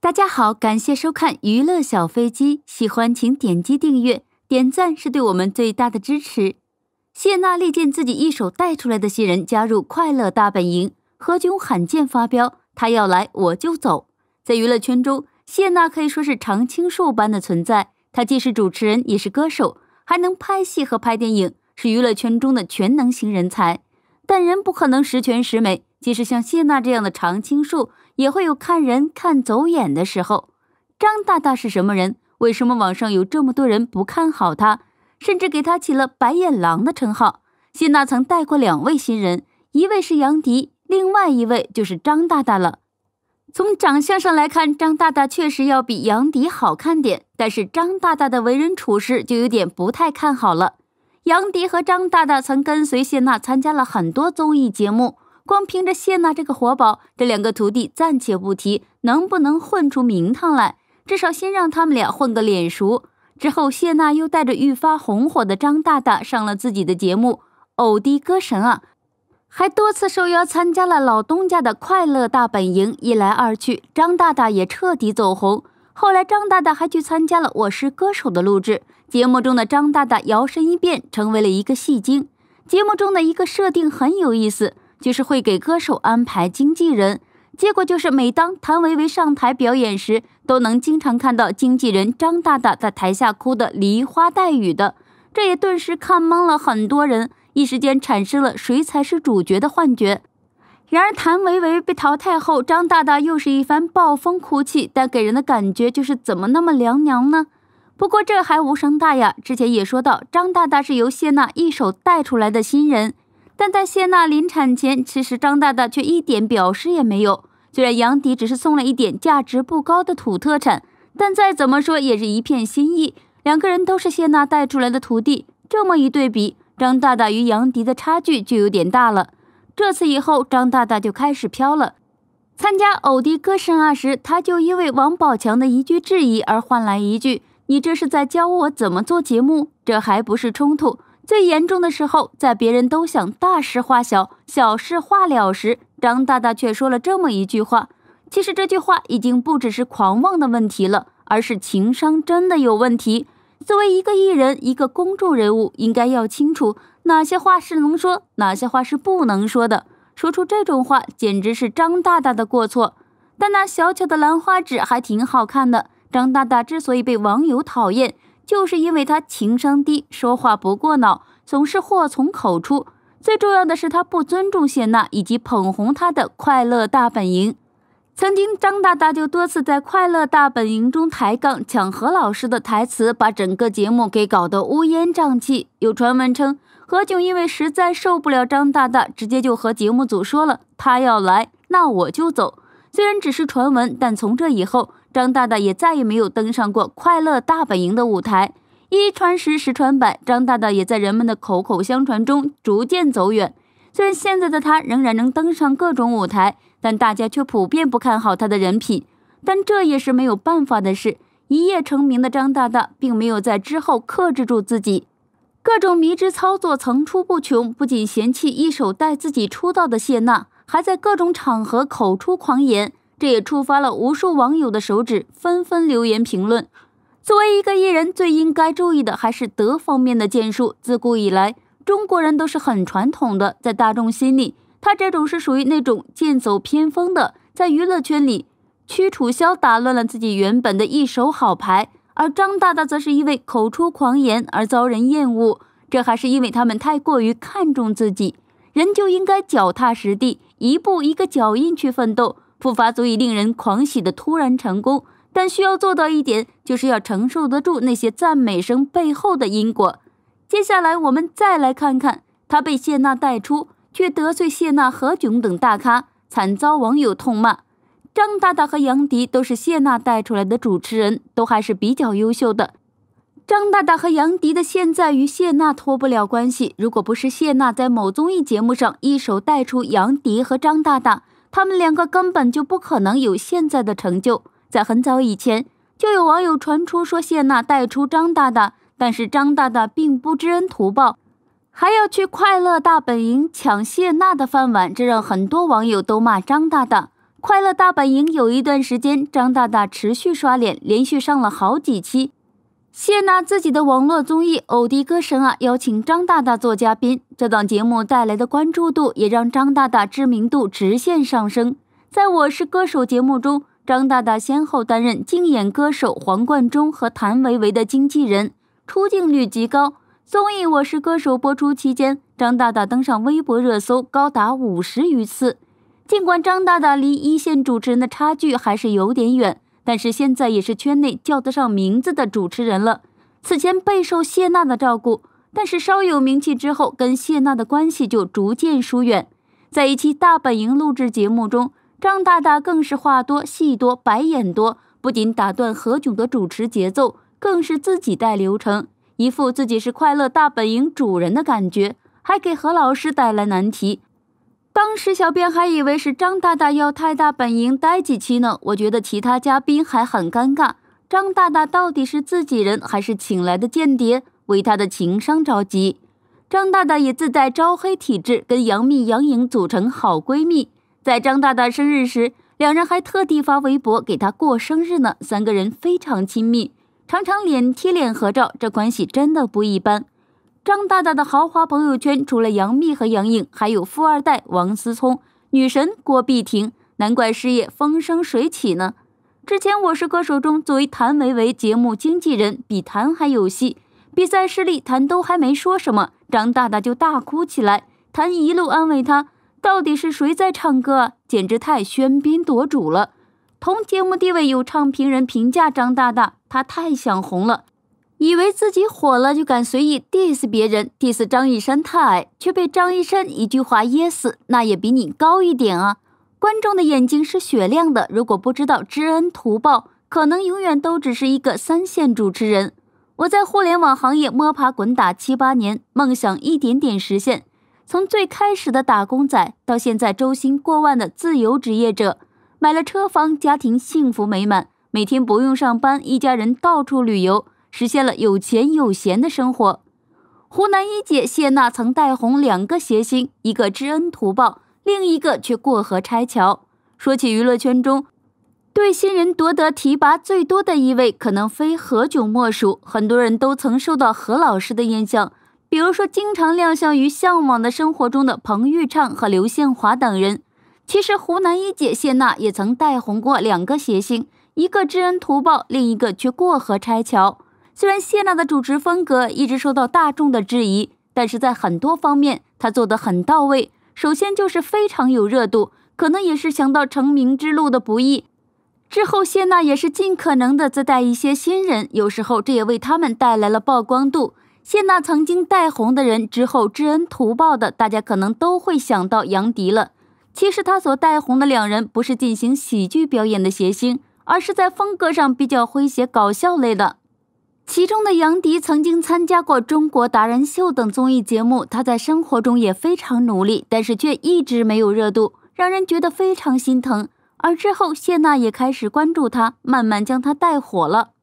大家好，感谢收看《娱乐小飞机》，喜欢请点击订阅，点赞是对我们最大的支持。谢娜力荐自己一手带出来的新人加入《快乐大本营》，何炅罕见发飙，他要来我就走。在娱乐圈中，谢娜可以说是常青树般的存在，她既是主持人，也是歌手。还能拍戏和拍电影，是娱乐圈中的全能型人才，但人不可能十全十美。即使像谢娜这样的常青树，也会有看人看走眼的时候。张大大是什么人？为什么网上有这么多人不看好他，甚至给他起了“白眼狼”的称号？谢娜曾带过两位新人，一位是杨迪，另外一位就是张大大了。从长相上来看，张大大确实要比杨迪好看点，但是张大大的为人处事就有点不太看好了。杨迪和张大大曾跟随谢娜参加了很多综艺节目，光凭着谢娜这个活宝，这两个徒弟暂且不提能不能混出名堂来，至少先让他们俩混个脸熟。之后，谢娜又带着愈发红火的张大大上了自己的节目，偶滴歌神啊！还多次受邀参加了老东家的《快乐大本营》，一来二去，张大大也彻底走红。后来，张大大还去参加了《我是歌手》的录制，节目中的张大大摇身一变，成为了一个戏精。节目中的一个设定很有意思，就是会给歌手安排经纪人，结果就是每当谭维维上台表演时，都能经常看到经纪人张大大在台下哭得梨花带雨的，这也顿时看懵了很多人。一时间产生了谁才是主角的幻觉。然而，谭维维被淘汰后，张大大又是一番暴风哭泣，但给人的感觉就是怎么那么凉凉呢？不过这还无伤大雅。之前也说到，张大大是由谢娜一手带出来的新人，但在谢娜临产前，其实张大大却一点表示也没有。虽然杨迪只是送了一点价值不高的土特产，但再怎么说也是一片心意。两个人都是谢娜带出来的徒弟，这么一对比。张大大与杨迪的差距就有点大了。这次以后，张大大就开始飘了。参加《偶滴歌神》啊时，他就因为王宝强的一句质疑而换来一句：“你这是在教我怎么做节目？”这还不是冲突。最严重的时候，在别人都想大事化小、小事化了时，张大大却说了这么一句话。其实这句话已经不只是狂妄的问题了，而是情商真的有问题。作为一个艺人，一个公众人物，应该要清楚哪些话是能说，哪些话是不能说的。说出这种话，简直是张大大的过错。但那小巧的兰花指还挺好看的。张大大之所以被网友讨厌，就是因为他情商低，说话不过脑，总是祸从口出。最重要的是，他不尊重谢娜以及捧红他的《快乐大本营》。曾经，张大大就多次在《快乐大本营》中抬杠、抢何老师的台词，把整个节目给搞得乌烟瘴气。有传闻称，何炅因为实在受不了张大大，直接就和节目组说了：“他要来，那我就走。”虽然只是传闻，但从这以后，张大大也再也没有登上过《快乐大本营》的舞台。一传十，十传百，张大大也在人们的口口相传中逐渐走远。虽然现在的他仍然能登上各种舞台。但大家却普遍不看好他的人品，但这也是没有办法的事。一夜成名的张大大并没有在之后克制住自己，各种迷之操作层出不穷。不仅嫌弃一手带自己出道的谢娜，还在各种场合口出狂言，这也触发了无数网友的手指，纷纷留言评论。作为一个艺人，最应该注意的还是德方面的建树。自古以来，中国人都是很传统的，在大众心里。他这种是属于那种剑走偏锋的，在娱乐圈里，屈楚萧打乱了自己原本的一手好牌，而张大大则是因为口出狂言而遭人厌恶。这还是因为他们太过于看重自己，人就应该脚踏实地，一步一个脚印去奋斗，不乏足以令人狂喜的突然成功，但需要做到一点，就是要承受得住那些赞美声背后的因果。接下来，我们再来看看他被谢娜带出。却得罪谢娜、何炅等大咖，惨遭网友痛骂。张大大和杨迪都是谢娜带出来的主持人，都还是比较优秀的。张大大和杨迪的现在与谢娜脱不了关系，如果不是谢娜在某综艺节目上一手带出杨迪和张大大，他们两个根本就不可能有现在的成就。在很早以前，就有网友传出说谢娜带出张大大，但是张大大并不知恩图报。还要去《快乐大本营》抢谢娜的饭碗，这让很多网友都骂张大大。《快乐大本营》有一段时间，张大大持续刷脸，连续上了好几期。谢娜自己的网络综艺《偶滴歌神》啊，邀请张大大做嘉宾，这档节目带来的关注度也让张大大知名度直线上升。在《我是歌手》节目中，张大大先后担任竞演歌手黄贯中和谭维维的经纪人，出镜率极高。综艺《我是歌手》播出期间，张大大登上微博热搜高达五十余次。尽管张大大离一线主持人的差距还是有点远，但是现在也是圈内叫得上名字的主持人了。此前备受谢娜的照顾，但是稍有名气之后，跟谢娜的关系就逐渐疏远。在一期《大本营》录制节目中，张大大更是话多、戏多、白眼多，不仅打断何炅的主持节奏，更是自己带流程。一副自己是快乐大本营主人的感觉，还给何老师带来难题。当时小编还以为是张大大要太大本营待几期呢，我觉得其他嘉宾还很尴尬，张大大到底是自己人还是请来的间谍？为他的情商着急。张大大也自带招黑体质，跟杨幂、杨颖组成好闺蜜。在张大大生日时，两人还特地发微博给他过生日呢，三个人非常亲密。常常脸贴脸合照，这关系真的不一般。张大大的豪华朋友圈除了杨幂和杨颖，还有富二代王思聪、女神郭碧婷，难怪事业风生水起呢。之前《我是歌手中，作为谭维维节目经纪人，比谭还有戏。比赛失利，谭都还没说什么，张大大就大哭起来，谭一路安慰他。到底是谁在唱歌啊？简直太喧宾夺主了。同节目地位有唱评人评价张大大，他太想红了，以为自己火了就敢随意 diss 别人，diss 张一山太矮，却被张一山一句话噎死，那也比你高一点啊！观众的眼睛是雪亮的，如果不知道知恩图报，可能永远都只是一个三线主持人。我在互联网行业摸爬滚打七八年，梦想一点点实现，从最开始的打工仔，到现在周薪过万的自由职业者。买了车房，家庭幸福美满，每天不用上班，一家人到处旅游，实现了有钱有闲的生活。湖南一姐谢娜曾带红两个谐星，一个知恩图报，另一个却过河拆桥。说起娱乐圈中对新人夺得提拔最多的一位，可能非何炅莫属。很多人都曾受到何老师的印象，比如说经常亮相于《向往的生活》中的彭昱畅和刘宪华等人。其实，湖南一姐谢娜也曾带红过两个谐星，一个知恩图报，另一个却过河拆桥。虽然谢娜的主持风格一直受到大众的质疑，但是在很多方面她做得很到位。首先就是非常有热度，可能也是想到成名之路的不易。之后，谢娜也是尽可能的自带一些新人，有时候这也为他们带来了曝光度。谢娜曾经带红的人之后知恩图报的，大家可能都会想到杨迪了。其实他所带红的两人不是进行喜剧表演的谐星，而是在风格上比较诙谐搞笑类的。其中的杨迪曾经参加过《中国达人秀》等综艺节目，他在生活中也非常努力，但是却一直没有热度，让人觉得非常心疼。而之后谢娜也开始关注他，慢慢将他带火了。